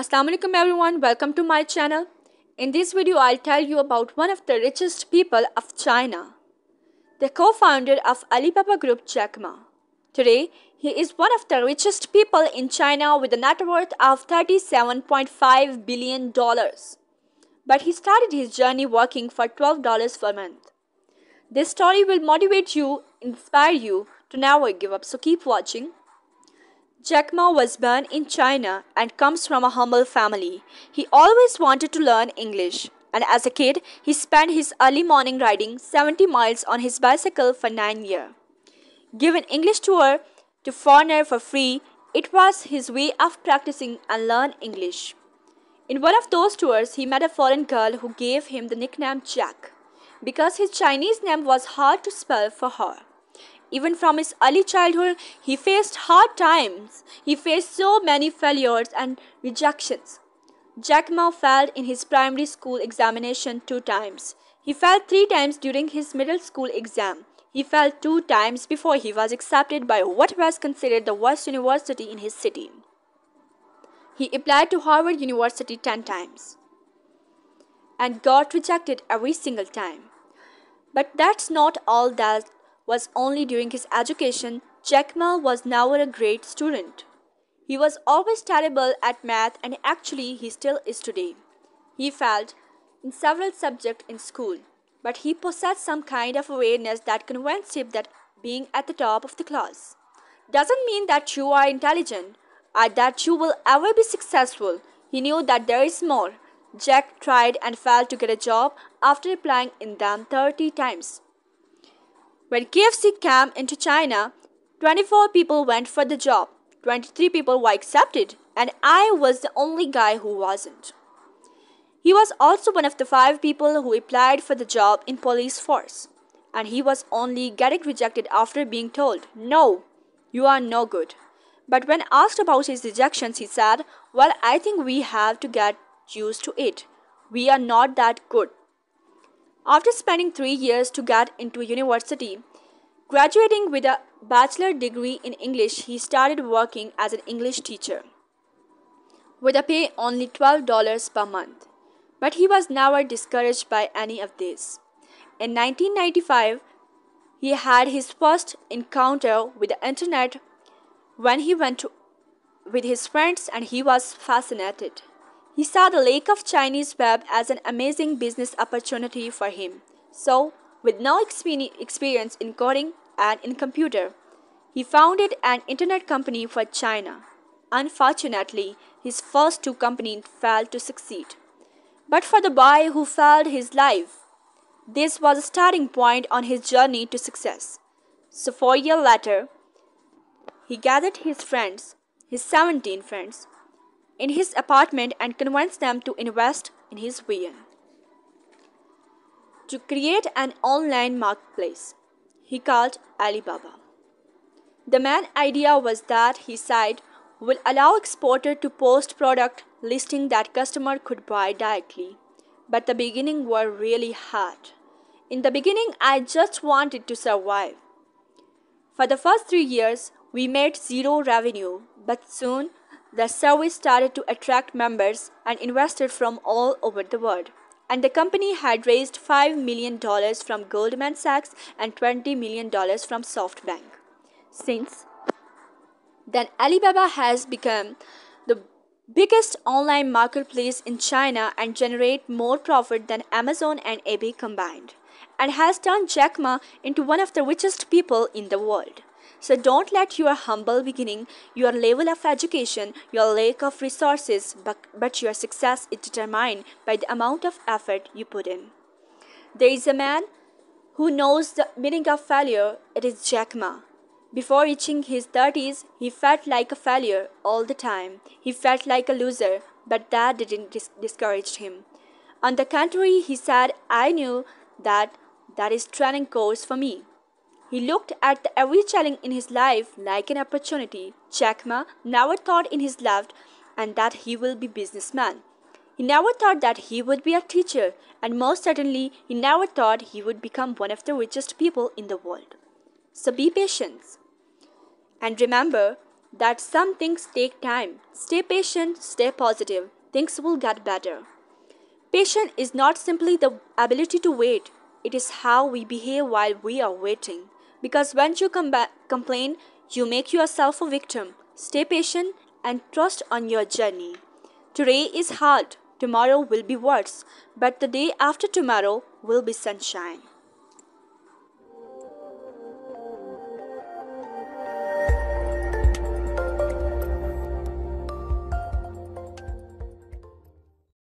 Assalamu alaikum everyone, welcome to my channel. In this video, I'll tell you about one of the richest people of China, the co-founder of Alibaba Group, Jack Ma. Today, he is one of the richest people in China with a net worth of $37.5 billion. But he started his journey working for $12 per month. This story will motivate you, inspire you to never give up, so keep watching. Jack Ma was born in China and comes from a humble family. He always wanted to learn English, and as a kid, he spent his early morning riding 70 miles on his bicycle for 9 years. Given English tour to foreigner for free, it was his way of practicing and learn English. In one of those tours, he met a foreign girl who gave him the nickname Jack because his Chinese name was hard to spell for her. Even from his early childhood, he faced hard times. He faced so many failures and rejections. Jack Ma failed in his primary school examination two times. He failed three times during his middle school exam. He failed two times before he was accepted by what was considered the worst university in his city. He applied to Harvard University 10 times and got rejected every single time. But that's not all that was only during his education, Jackmal was never a great student. He was always terrible at math and actually he still is today. He failed in several subjects in school, but he possessed some kind of awareness that convinced him that being at the top of the class doesn't mean that you are intelligent or that you will ever be successful. He knew that there is more. Jack tried and failed to get a job after applying in them 30 times. When KFC came into China, 24 people went for the job, 23 people were accepted, and I was the only guy who wasn't. He was also one of the five people who applied for the job in police force, and he was only getting rejected after being told, "No, you are no good." But when asked about his rejections, he said, "Well, I think we have to get used to it. We are not that good." After spending three years to get into university, graduating with a bachelor degree in English, he started working as an English teacher with a pay only $12 per month. But he was never discouraged by any of this. In 1995, he had his first encounter with the internet when he went with his friends and he was fascinated. He saw the Lake of Chinese web as an amazing business opportunity for him. So, with no experience in coding and in computer, he founded an internet company for China. Unfortunately, his first two companies failed to succeed. But for the boy who failed his life, this was a starting point on his journey to success. So, four years later, he gathered his friends, his 17 friends, in his apartment and convinced them to invest in his VM to create an online marketplace he called Alibaba. The main idea was that he said will allow exporter to post product listing that customer could buy directly but the beginning were really hard in the beginning i just wanted to survive for the first 3 years we made zero revenue but soon the service started to attract members and investors from all over the world. And the company had raised $5 million from Goldman Sachs and $20 million from SoftBank. Since then, Alibaba has become the biggest online marketplace in China and generate more profit than Amazon and eBay combined, and has turned Jack Ma into one of the richest people in the world. So don't let your humble beginning, your level of education, your lack of resources, but, but your success is determined by the amount of effort you put in. There is a man who knows the meaning of failure, it is Jack Ma. Before reaching his 30s, he felt like a failure all the time. He felt like a loser, but that didn't dis- discourage him. On the contrary, he said, I knew that that is training course for me. He looked at every challenge in his life like an opportunity. Jack Ma never thought in his life and that he will be businessman. He never thought that he would be a teacher, and most certainly he never thought he would become one of the richest people in the world. So be patient. And remember that some things take time. Stay patient, stay positive. Things will get better. Patience is not simply the ability to wait, it is how we behave while we are waiting because when you complain, you make yourself a victim. Stay patient and trust on your journey. Today is hard, tomorrow will be worse, but the day after tomorrow will be sunshine.